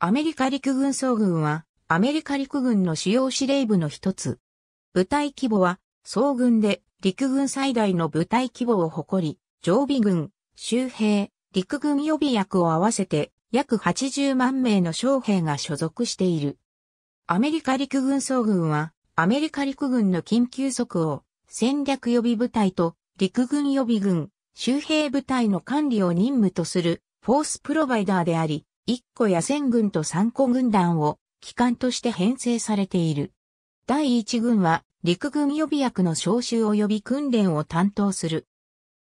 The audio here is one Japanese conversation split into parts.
アメリカ陸軍総軍は、アメリカ陸軍の主要司令部の一つ。部隊規模は、総軍で陸軍最大の部隊規模を誇り、常備軍、周兵、陸軍予備役を合わせて約80万名の将兵が所属している。アメリカ陸軍総軍は、アメリカ陸軍の緊急速を戦略予備部隊と陸軍予備軍、周兵部隊の管理を任務とするフォースプロバイダーであり、1個野戦軍と3個軍団を機関として編成されている。第1軍は陸軍予備役の招集及び訓練を担当する。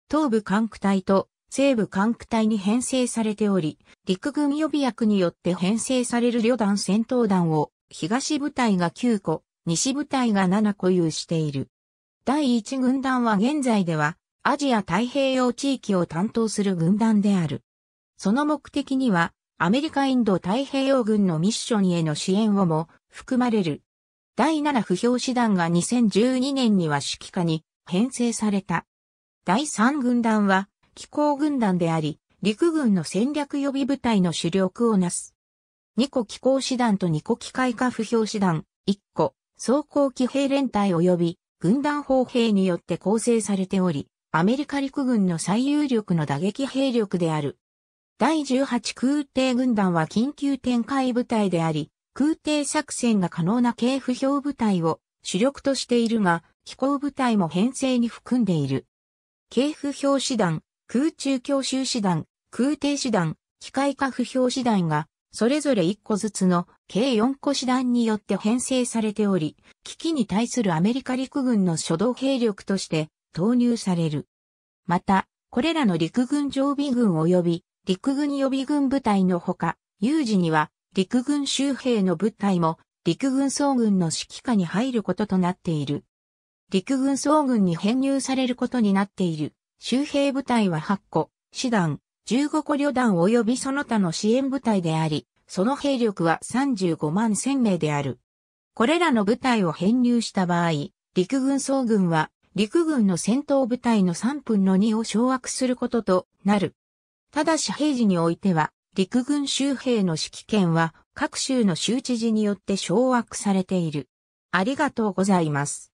東部管区隊と西部管区隊に編成されており、陸軍予備役によって編成される旅団戦闘団を東部隊が9個、西部隊が7個有している。第1軍団は現在ではアジア太平洋地域を担当する軍団である。その目的にはアメリカインド太平洋軍のミッションへの支援をも含まれる。第7不評師団が2012年には指揮下に編成された。第3軍団は気候軍団であり、陸軍の戦略予備部隊の主力をなす。2個気候師団と2個機械化不評師団、1個装甲騎兵連隊及び軍団砲兵によって構成されており、アメリカ陸軍の最有力の打撃兵力である第18空挺軍団は緊急展開部隊であり、空挺作戦が可能な軽不評部隊を主力としているが、飛行部隊も編成に含んでいる。軽不評師団、空中教習師団、空挺師団、機械化不評師団が、それぞれ1個ずつの計4個師団によって編成されており、危機に対するアメリカ陸軍の初動兵力として投入される。また、これらの陸軍常備軍及び陸軍予備軍部隊のほか、有事には陸軍周兵の部隊も陸軍総軍の指揮下に入ることとなっている。陸軍総軍に編入されることになっている周兵部隊は8個、師団、15個旅団及びその他の支援部隊であり、その兵力は35万1000名である。これらの部隊を編入した場合、陸軍総軍は陸軍の戦闘部隊の3分の2を掌握することとなる。ただし平時においては、陸軍州兵の指揮権は各州の州知事によって掌握されている。ありがとうございます。